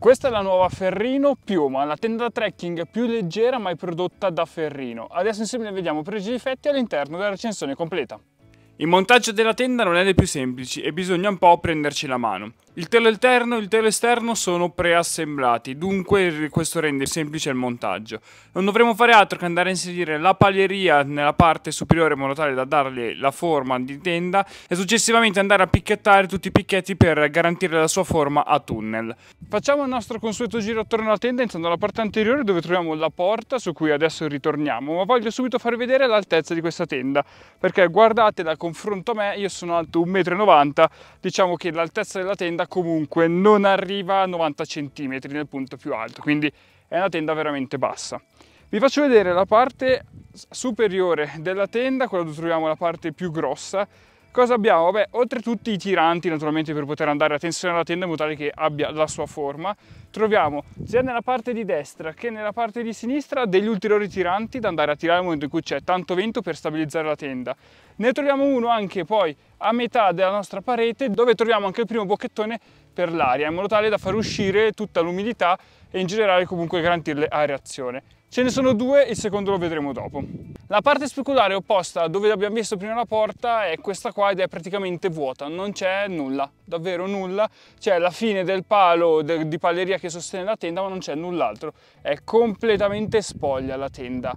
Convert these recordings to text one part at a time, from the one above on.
Questa è la nuova Ferrino Piuma, la tenda trekking più leggera mai prodotta da Ferrino. Adesso insieme vediamo pregi e difetti all'interno della recensione completa. Il montaggio della tenda non è dei più semplici e bisogna un po' prenderci la mano. Il telo interno e il telo esterno sono preassemblati, dunque questo rende semplice il montaggio. Non dovremo fare altro che andare a inserire la paglieria nella parte superiore in modo tale da dargli la forma di tenda e successivamente andare a picchettare tutti i picchetti per garantire la sua forma a tunnel. Facciamo il nostro consueto giro attorno alla tenda iniziando dalla parte anteriore dove troviamo la porta su cui adesso ritorniamo, ma voglio subito farvi vedere l'altezza di questa tenda perché guardate da confronto a me, io sono alto 1,90 m, diciamo che l'altezza della tenda comunque non arriva a 90 cm nel punto più alto, quindi è una tenda veramente bassa. Vi faccio vedere la parte superiore della tenda, quella dove troviamo la parte più grossa, Cosa abbiamo? Beh, oltre tutti i tiranti naturalmente per poter andare a tensione alla tenda in modo tale che abbia la sua forma, troviamo sia nella parte di destra che nella parte di sinistra degli ulteriori tiranti da andare a tirare nel momento in cui c'è tanto vento per stabilizzare la tenda. Ne troviamo uno anche poi a metà della nostra parete dove troviamo anche il primo bocchettone per l'aria in modo tale da far uscire tutta l'umidità e in generale comunque garantirle areazione. Ce ne sono due, il secondo lo vedremo dopo. La parte speculare opposta dove abbiamo visto prima la porta è questa qua ed è praticamente vuota, non c'è nulla, davvero nulla, c'è la fine del palo de, di palleria che sostiene la tenda ma non c'è null'altro, è completamente spoglia la tenda.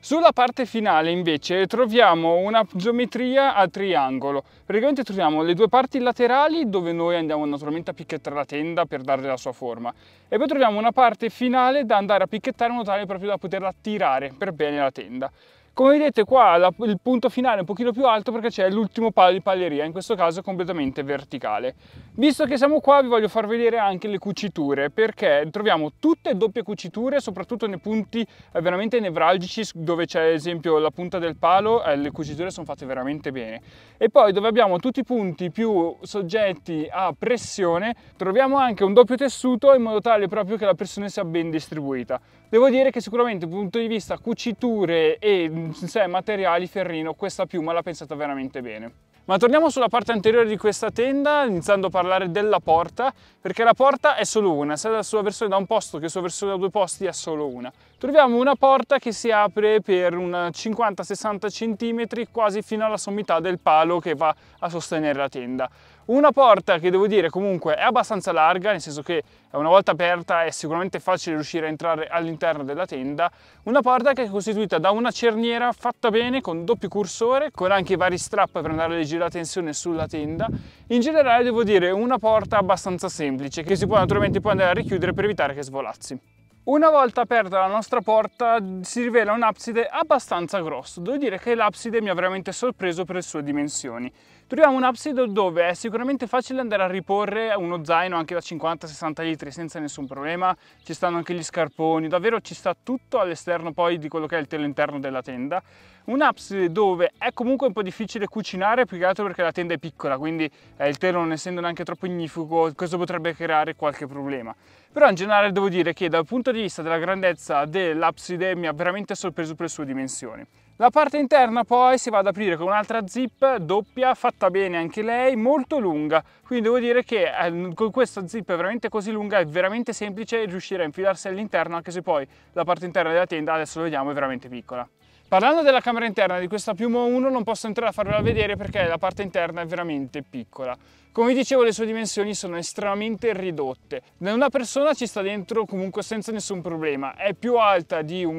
Sulla parte finale invece troviamo una geometria a triangolo, praticamente troviamo le due parti laterali dove noi andiamo naturalmente a picchettare la tenda per darle la sua forma e poi troviamo una parte finale da andare a picchettare in modo tale proprio da poterla tirare per bene la tenda. Come vedete qua la, il punto finale è un pochino più alto perché c'è l'ultimo palo di paglieria, in questo caso completamente verticale. Visto che siamo qua vi voglio far vedere anche le cuciture perché troviamo tutte doppie cuciture soprattutto nei punti eh, veramente nevralgici dove c'è ad esempio la punta del palo, eh, le cuciture sono fatte veramente bene. E poi dove abbiamo tutti i punti più soggetti a pressione troviamo anche un doppio tessuto in modo tale proprio che la pressione sia ben distribuita. Devo dire che sicuramente dal punto di vista cuciture e in sé materiali Ferrino questa piuma l'ha pensata veramente bene. Ma torniamo sulla parte anteriore di questa tenda, iniziando a parlare della porta, perché la porta è solo una, sia la sua versione da un posto che la sua versione da due posti è solo una. Troviamo una porta che si apre per 50-60 cm quasi fino alla sommità del palo che va a sostenere la tenda. Una porta che devo dire comunque è abbastanza larga, nel senso che una volta aperta è sicuramente facile riuscire a entrare all'interno della tenda. Una porta che è costituita da una cerniera fatta bene con doppio cursore, con anche vari strap per andare a leggere la tensione sulla tenda. In generale devo dire una porta abbastanza semplice che si può naturalmente poi andare a richiudere per evitare che svolazzi. Una volta aperta la nostra porta si rivela un abside abbastanza grosso, devo dire che l'abside mi ha veramente sorpreso per le sue dimensioni. Troviamo un abside dove è sicuramente facile andare a riporre uno zaino anche da 50-60 litri senza nessun problema, ci stanno anche gli scarponi, davvero ci sta tutto all'esterno poi di quello che è il telo interno della tenda. Un abside dove è comunque un po' difficile cucinare più che altro perché la tenda è piccola, quindi eh, il telo non essendo neanche troppo ignifugo, questo potrebbe creare qualche problema però in generale devo dire che dal punto di vista della grandezza dell'abside mi ha veramente sorpreso per le sue dimensioni. La parte interna poi si va ad aprire con un'altra zip doppia, fatta bene anche lei, molto lunga, quindi devo dire che ehm, con questa zip veramente così lunga è veramente semplice riuscire a infilarsi all'interno anche se poi la parte interna della tenda, adesso lo vediamo, è veramente piccola. Parlando della camera interna di questa Piumo 1 non posso entrare a farvela vedere perché la parte interna è veramente piccola. Come dicevo le sue dimensioni sono estremamente ridotte. Una persona ci sta dentro comunque senza nessun problema. È più alta di 1,90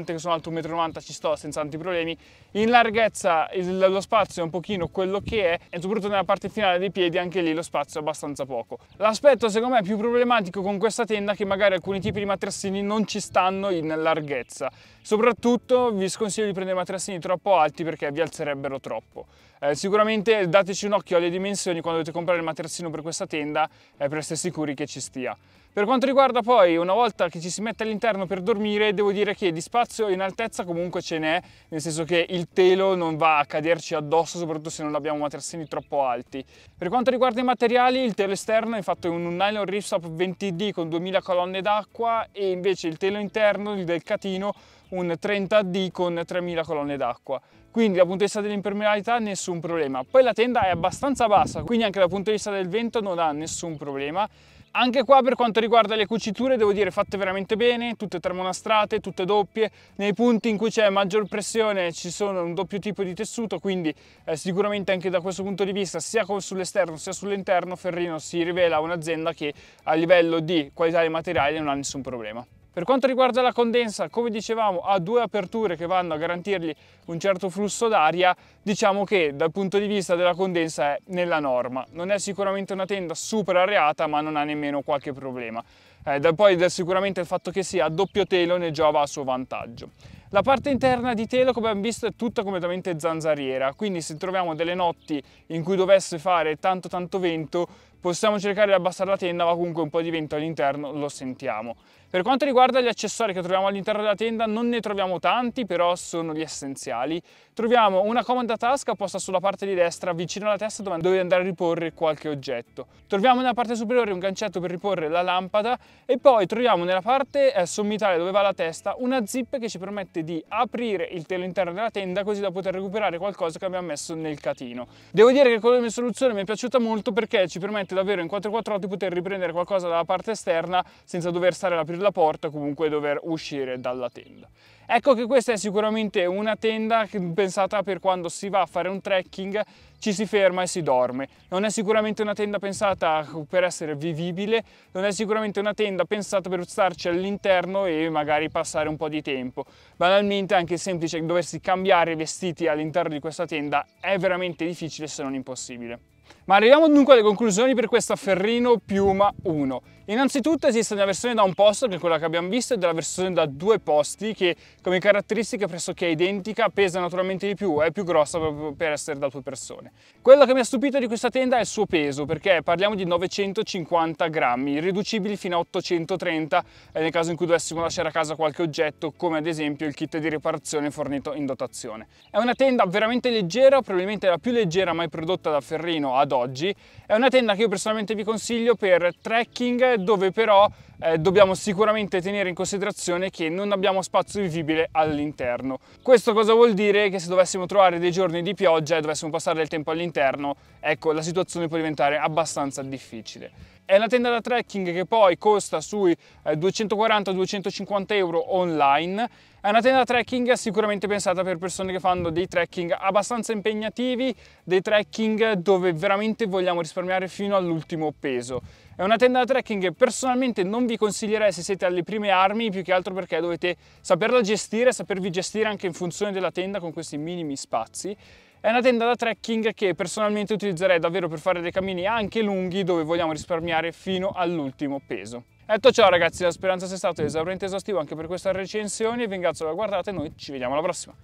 m, che sono alto 1,90 m, ci sto senza tanti problemi. In larghezza lo spazio è un pochino quello che è e soprattutto nella parte finale dei piedi anche lì lo spazio è abbastanza poco. L'aspetto secondo me più problematico con questa tenda è che magari alcuni tipi di matrassini non ci stanno in larghezza. Soprattutto vi sconsiglio di prendere matrassini troppo alti perché vi alzerebbero troppo. Eh, sicuramente dateci un occhio alle dimensioni quando dovete comprare comprare il materassino per questa tenda è eh, per essere sicuri che ci stia. Per quanto riguarda poi, una volta che ci si mette all'interno per dormire, devo dire che di spazio in altezza comunque ce n'è, nel senso che il telo non va a caderci addosso, soprattutto se non abbiamo materassini troppo alti. Per quanto riguarda i materiali, il telo esterno è fatto in un nylon Ripstop 20D con 2000 colonne d'acqua e invece il telo interno, il del catino, un 30D con 3000 colonne d'acqua quindi dal punto di vista dell'impermeabilità nessun problema poi la tenda è abbastanza bassa quindi anche dal punto di vista del vento non ha nessun problema anche qua per quanto riguarda le cuciture devo dire fatte veramente bene tutte termonastrate tutte doppie nei punti in cui c'è maggior pressione ci sono un doppio tipo di tessuto quindi eh, sicuramente anche da questo punto di vista sia sull'esterno sia sull'interno Ferrino si rivela un'azienda che a livello di qualità dei materiali non ha nessun problema per quanto riguarda la condensa, come dicevamo, ha due aperture che vanno a garantirgli un certo flusso d'aria, diciamo che dal punto di vista della condensa è nella norma. Non è sicuramente una tenda super areata, ma non ha nemmeno qualche problema. Eh, da poi sicuramente il fatto che sia a doppio telo ne giova a suo vantaggio. La parte interna di telo, come abbiamo visto, è tutta completamente zanzariera, quindi se troviamo delle notti in cui dovesse fare tanto tanto vento, possiamo cercare di abbassare la tenda ma comunque un po' di vento all'interno lo sentiamo. Per quanto riguarda gli accessori che troviamo all'interno della tenda non ne troviamo tanti però sono gli essenziali. Troviamo una comoda tasca posta sulla parte di destra vicino alla testa dove andare a riporre qualche oggetto. Troviamo nella parte superiore un gancetto per riporre la lampada e poi troviamo nella parte eh, sommitale dove va la testa una zip che ci permette di aprire il telo interno della tenda così da poter recuperare qualcosa che abbiamo messo nel catino. Devo dire che mia soluzione mi è piaciuta molto perché ci permette permette davvero in 448 di poter riprendere qualcosa dalla parte esterna senza dover stare ad aprire la porta o comunque dover uscire dalla tenda. Ecco che questa è sicuramente una tenda pensata per quando si va a fare un trekking, ci si ferma e si dorme. Non è sicuramente una tenda pensata per essere vivibile, non è sicuramente una tenda pensata per starci all'interno e magari passare un po' di tempo. Banalmente anche semplice doversi cambiare i vestiti all'interno di questa tenda è veramente difficile se non impossibile. Ma arriviamo dunque alle conclusioni per questa Ferrino Piuma 1. Innanzitutto esiste una versione da un posto, che è quella che abbiamo visto, e della versione da due posti, che come caratteristica pressoché identica, pesa naturalmente di più, è più grossa proprio per essere da due persone. Quello che mi ha stupito di questa tenda è il suo peso, perché parliamo di 950 grammi, riducibili fino a 830 nel caso in cui dovessimo lasciare a casa qualche oggetto, come ad esempio il kit di riparazione fornito in dotazione. È una tenda veramente leggera, probabilmente la più leggera mai prodotta da Ferrino ad oggi. È una tenda che io personalmente vi consiglio per trekking, dove però eh, dobbiamo sicuramente tenere in considerazione che non abbiamo spazio vivibile all'interno. Questo cosa vuol dire? Che se dovessimo trovare dei giorni di pioggia e dovessimo passare del tempo all'interno, ecco, la situazione può diventare abbastanza difficile. È una tenda da trekking che poi costa sui 240-250 eh, euro online. È una tenda da trekking sicuramente pensata per persone che fanno dei trekking abbastanza impegnativi, dei trekking dove veramente vogliamo risparmiare fino all'ultimo peso. È una tenda da trekking che personalmente non vi consiglierei se siete alle prime armi, più che altro perché dovete saperla gestire, sapervi gestire anche in funzione della tenda con questi minimi spazi. È una tenda da trekking che personalmente utilizzerei davvero per fare dei cammini anche lunghi dove vogliamo risparmiare fino all'ultimo peso. Detto ciò ragazzi, la speranza sia stata esauriente esaustivo anche per questa recensione, vi ringrazio per la guardata e noi ci vediamo alla prossima.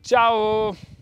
Ciao!